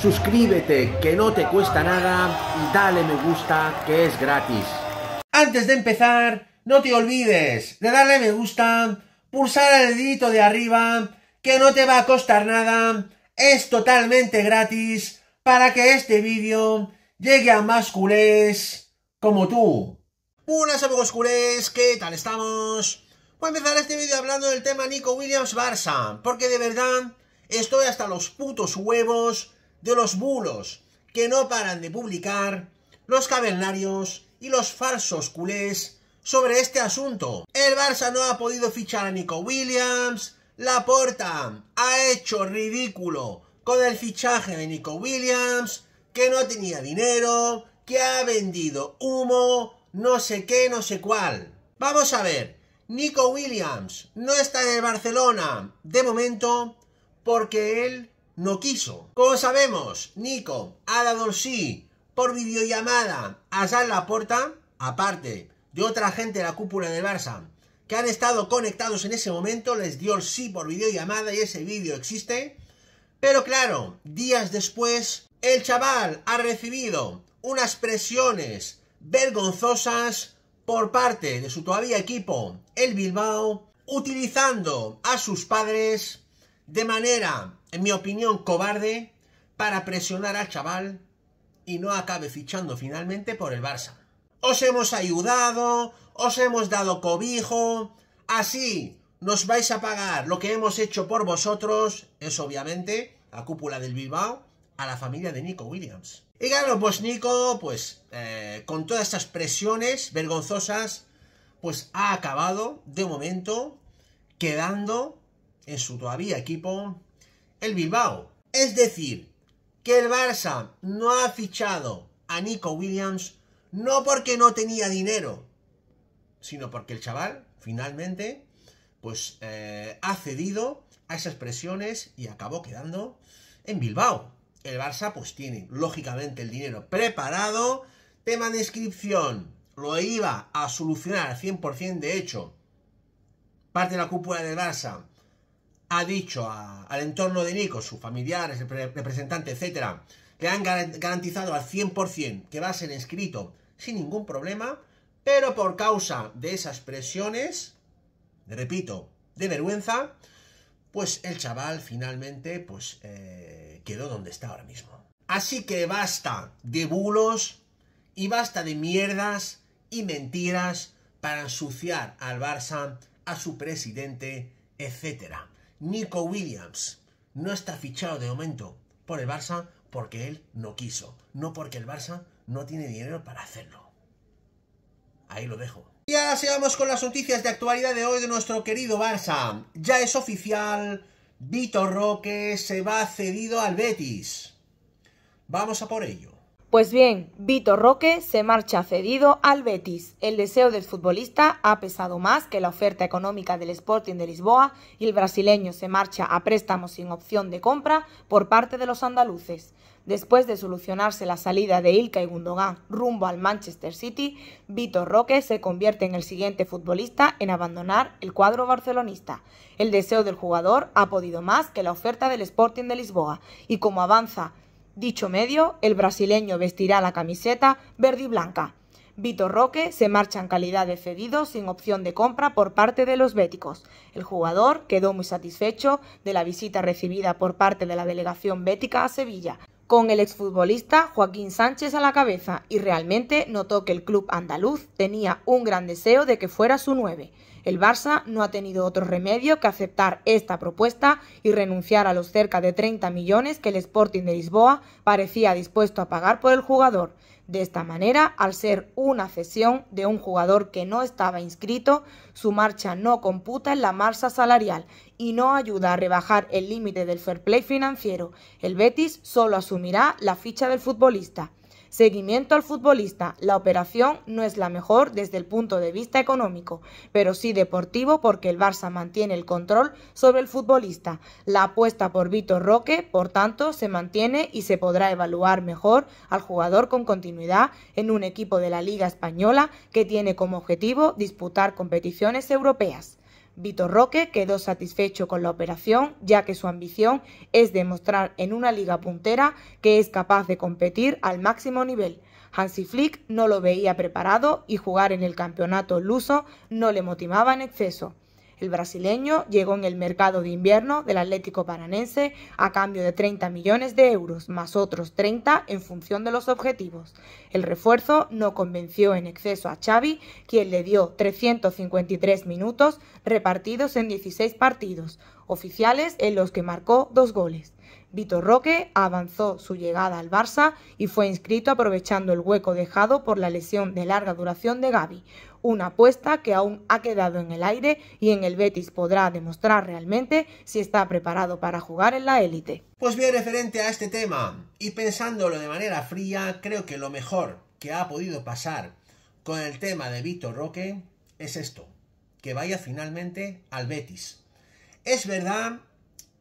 suscríbete que no te cuesta nada y dale me gusta que es gratis. Antes de empezar, no te olvides de darle me gusta, pulsar el dedito de arriba, que no te va a costar nada, es totalmente gratis para que este vídeo llegue a más culés como tú. Unas amigos culés, ¿qué tal estamos? Voy a empezar este vídeo hablando del tema Nico Williams Barça, porque de verdad estoy hasta los putos huevos de los bulos que no paran de publicar los cavernarios y los falsos culés sobre este asunto. El Barça no ha podido fichar a Nico Williams, La Laporta ha hecho ridículo con el fichaje de Nico Williams, que no tenía dinero, que ha vendido humo, no sé qué, no sé cuál. Vamos a ver, Nico Williams no está en el Barcelona de momento porque él no quiso. Como sabemos, Nico ha dado sí por videollamada a la Laporta, aparte de otra gente de la cúpula del Barça que han estado conectados en ese momento, les dio el sí por videollamada y ese vídeo existe. Pero claro, días después, el chaval ha recibido unas presiones vergonzosas por parte de su todavía equipo, el Bilbao, utilizando a sus padres de manera, en mi opinión, cobarde para presionar al chaval y no acabe fichando finalmente por el Barça. Os hemos ayudado, os hemos dado cobijo, así nos vais a pagar lo que hemos hecho por vosotros, es obviamente la cúpula del Bilbao, a la familia de Nico Williams. Y claro, pues Nico, pues eh, con todas estas presiones vergonzosas, pues ha acabado de momento quedando en su todavía equipo, el Bilbao. Es decir, que el Barça no ha fichado a Nico Williams no porque no tenía dinero, sino porque el chaval finalmente pues eh, ha cedido a esas presiones y acabó quedando en Bilbao. El Barça pues tiene lógicamente el dinero preparado, tema de inscripción lo iba a solucionar al 100% de hecho. Parte de la cúpula del Barça ha dicho al entorno de Nico, sus familiares, representante, etcétera, que han garantizado al 100% que va a ser inscrito sin ningún problema, pero por causa de esas presiones, repito, de vergüenza, pues el chaval finalmente pues eh, quedó donde está ahora mismo. Así que basta de bulos y basta de mierdas y mentiras para ensuciar al Barça, a su presidente, etcétera. Nico Williams no está fichado de momento por el Barça porque él no quiso, no porque el Barça no tiene dinero para hacerlo. Ahí lo dejo. Y ahora sigamos con las noticias de actualidad de hoy de nuestro querido Barça. Ya es oficial, Vitor Roque se va cedido al Betis. Vamos a por ello. Pues bien, Vitor Roque se marcha cedido al Betis. El deseo del futbolista ha pesado más que la oferta económica del Sporting de Lisboa y el brasileño se marcha a préstamo sin opción de compra por parte de los andaluces. Después de solucionarse la salida de Ilka y Gundogan rumbo al Manchester City, Vitor Roque se convierte en el siguiente futbolista en abandonar el cuadro barcelonista. El deseo del jugador ha podido más que la oferta del Sporting de Lisboa y como avanza dicho medio, el brasileño vestirá la camiseta verde y blanca. Vitor Roque se marcha en calidad de cedido sin opción de compra por parte de los béticos. El jugador quedó muy satisfecho de la visita recibida por parte de la delegación bética a Sevilla con el exfutbolista Joaquín Sánchez a la cabeza y realmente notó que el club andaluz tenía un gran deseo de que fuera su nueve. El Barça no ha tenido otro remedio que aceptar esta propuesta y renunciar a los cerca de 30 millones que el Sporting de Lisboa parecía dispuesto a pagar por el jugador. De esta manera, al ser una cesión de un jugador que no estaba inscrito, su marcha no computa en la marcha salarial y no ayuda a rebajar el límite del fair play financiero. El Betis solo asumirá la ficha del futbolista. Seguimiento al futbolista. La operación no es la mejor desde el punto de vista económico, pero sí deportivo porque el Barça mantiene el control sobre el futbolista. La apuesta por Vitor Roque, por tanto, se mantiene y se podrá evaluar mejor al jugador con continuidad en un equipo de la Liga Española que tiene como objetivo disputar competiciones europeas. Vitor Roque quedó satisfecho con la operación, ya que su ambición es demostrar en una liga puntera que es capaz de competir al máximo nivel. Hansi Flick no lo veía preparado y jugar en el campeonato luso no le motivaba en exceso. El brasileño llegó en el mercado de invierno del Atlético Paranense a cambio de 30 millones de euros, más otros 30 en función de los objetivos. El refuerzo no convenció en exceso a Xavi, quien le dio 353 minutos repartidos en 16 partidos oficiales en los que marcó dos goles. Vitor Roque avanzó su llegada al Barça y fue inscrito aprovechando el hueco dejado por la lesión de larga duración de Gaby, una apuesta que aún ha quedado en el aire y en el Betis podrá demostrar realmente si está preparado para jugar en la élite. Pues bien, referente a este tema y pensándolo de manera fría, creo que lo mejor que ha podido pasar con el tema de Vitor Roque es esto, que vaya finalmente al Betis. Es verdad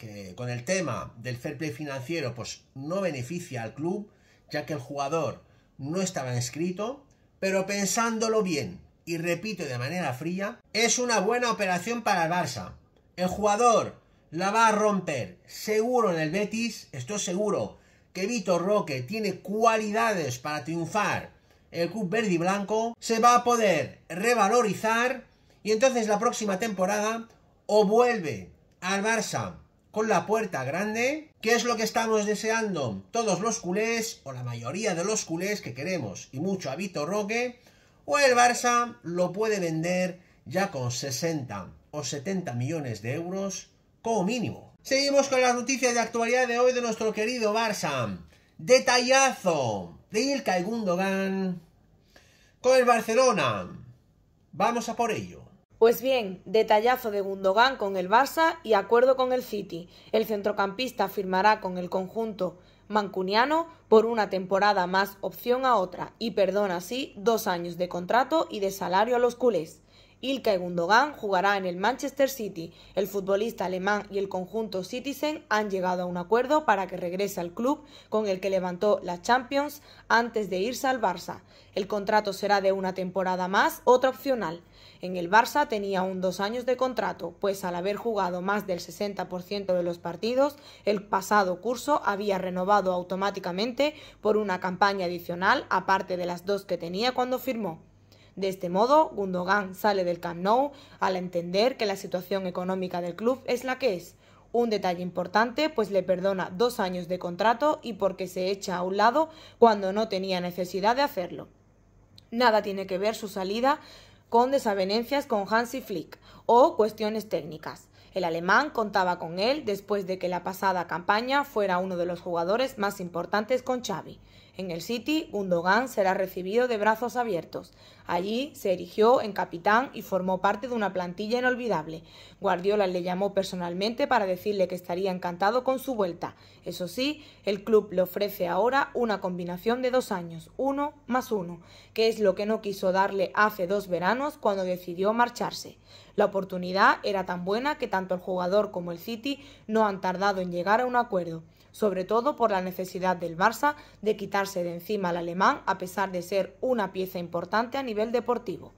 que con el tema del fair play financiero pues no beneficia al club, ya que el jugador no estaba inscrito, pero pensándolo bien y repito de manera fría, es una buena operación para el Barça. El jugador la va a romper seguro en el Betis, estoy seguro que Vito Roque tiene cualidades para triunfar. El club verde y blanco se va a poder revalorizar y entonces la próxima temporada o vuelve al Barça con la puerta grande, que es lo que estamos deseando? Todos los culés, o la mayoría de los culés que queremos, y mucho a Roque, o el Barça lo puede vender ya con 60 o 70 millones de euros como mínimo. Seguimos con las noticias de actualidad de hoy de nuestro querido Barça. Detallazo de Ilkay Gundogan con el Barcelona. Vamos a por ello. Pues bien, detallazo de Gundogan con el Barça y acuerdo con el City. El centrocampista firmará con el conjunto mancuniano por una temporada más opción a otra y perdona así dos años de contrato y de salario a los culés. y Gundogan jugará en el Manchester City. El futbolista alemán y el conjunto Citizen han llegado a un acuerdo para que regrese al club con el que levantó la Champions antes de irse al Barça. El contrato será de una temporada más, otra opcional. En el Barça tenía un dos años de contrato, pues al haber jugado más del 60% de los partidos, el pasado curso había renovado automáticamente por una campaña adicional, aparte de las dos que tenía cuando firmó. De este modo, Gundogan sale del Camp Nou al entender que la situación económica del club es la que es. Un detalle importante, pues le perdona dos años de contrato y porque se echa a un lado cuando no tenía necesidad de hacerlo. Nada tiene que ver su salida con desavenencias con Hansi Flick o cuestiones técnicas. El alemán contaba con él después de que la pasada campaña fuera uno de los jugadores más importantes con Xavi. En el City, Gundogan será recibido de brazos abiertos. Allí se erigió en capitán y formó parte de una plantilla inolvidable. Guardiola le llamó personalmente para decirle que estaría encantado con su vuelta. Eso sí, el club le ofrece ahora una combinación de dos años, uno más uno, que es lo que no quiso darle hace dos veranos cuando decidió marcharse. La oportunidad era tan buena que tanto el jugador como el City no han tardado en llegar a un acuerdo sobre todo por la necesidad del Barça de quitarse de encima al alemán a pesar de ser una pieza importante a nivel deportivo.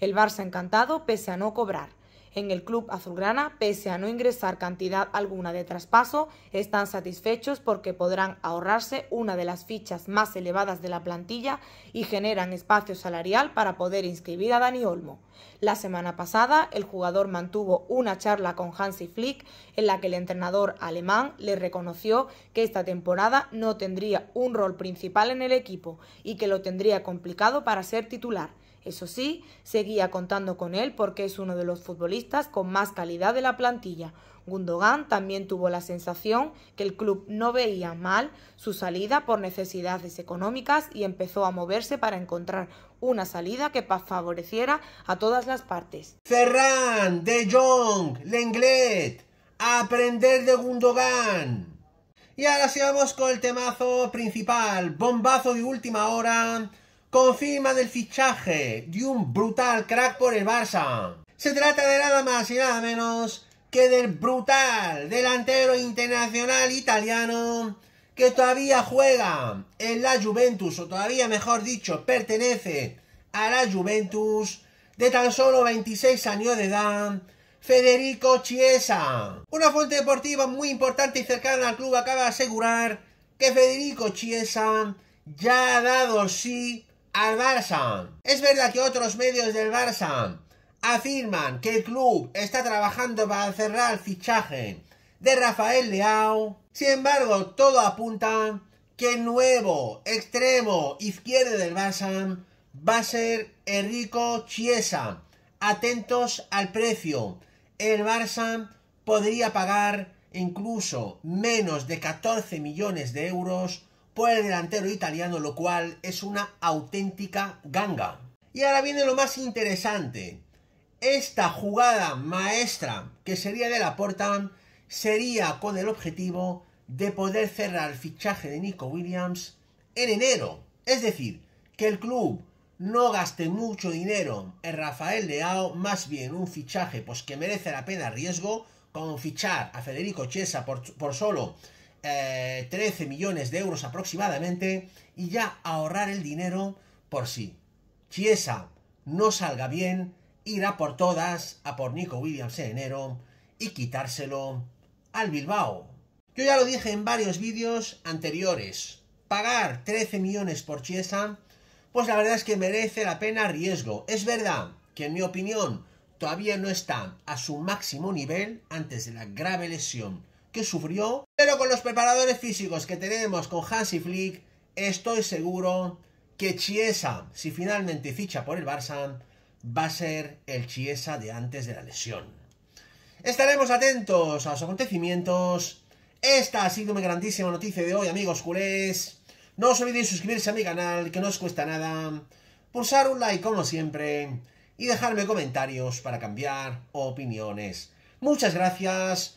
El Barça encantado pese a no cobrar en el club azulgrana, pese a no ingresar cantidad alguna de traspaso, están satisfechos porque podrán ahorrarse una de las fichas más elevadas de la plantilla y generan espacio salarial para poder inscribir a Dani Olmo. La semana pasada, el jugador mantuvo una charla con Hansi Flick en la que el entrenador alemán le reconoció que esta temporada no tendría un rol principal en el equipo y que lo tendría complicado para ser titular. Eso sí, seguía contando con él porque es uno de los futbolistas con más calidad de la plantilla. Gundogan también tuvo la sensación que el club no veía mal su salida por necesidades económicas y empezó a moverse para encontrar una salida que favoreciera a todas las partes. Ferran, De Jong, Lenglet, aprender de Gundogan. Y ahora sí con el temazo principal, bombazo de última hora confirma del fichaje de un brutal crack por el Barça. Se trata de nada más y nada menos que del brutal delantero internacional italiano que todavía juega en la Juventus, o todavía mejor dicho, pertenece a la Juventus, de tan solo 26 años de edad, Federico Chiesa. Una fuente deportiva muy importante y cercana al club acaba de asegurar que Federico Chiesa ya ha dado sí al Barça. Es verdad que otros medios del Barça afirman que el club está trabajando para cerrar el fichaje de Rafael Leao. Sin embargo, todo apunta que el nuevo extremo izquierdo del Barça va a ser Enrico Chiesa. Atentos al precio. El Barça podría pagar incluso menos de 14 millones de euros por el delantero italiano, lo cual es una auténtica ganga. Y ahora viene lo más interesante. Esta jugada maestra, que sería de la porta, sería con el objetivo de poder cerrar el fichaje de Nico Williams en enero. Es decir, que el club no gaste mucho dinero en Rafael Leao, más bien un fichaje pues que merece la pena riesgo, con fichar a Federico Chiesa por solo 13 eh, millones de euros aproximadamente y ya ahorrar el dinero por sí. Chiesa no salga bien, irá por todas a por Nico Williams en enero y quitárselo al Bilbao. Yo ya lo dije en varios vídeos anteriores, pagar 13 millones por Chiesa, pues la verdad es que merece la pena riesgo. Es verdad que en mi opinión todavía no está a su máximo nivel antes de la grave lesión que sufrió, con los preparadores físicos que tenemos con Hansi Flick, estoy seguro que Chiesa, si finalmente ficha por el Barça, va a ser el Chiesa de antes de la lesión. Estaremos atentos a los acontecimientos. Esta ha sido mi grandísima noticia de hoy, amigos culés. No os olvidéis suscribirse a mi canal, que no os cuesta nada. Pulsar un like, como siempre. Y dejarme comentarios para cambiar opiniones. Muchas gracias.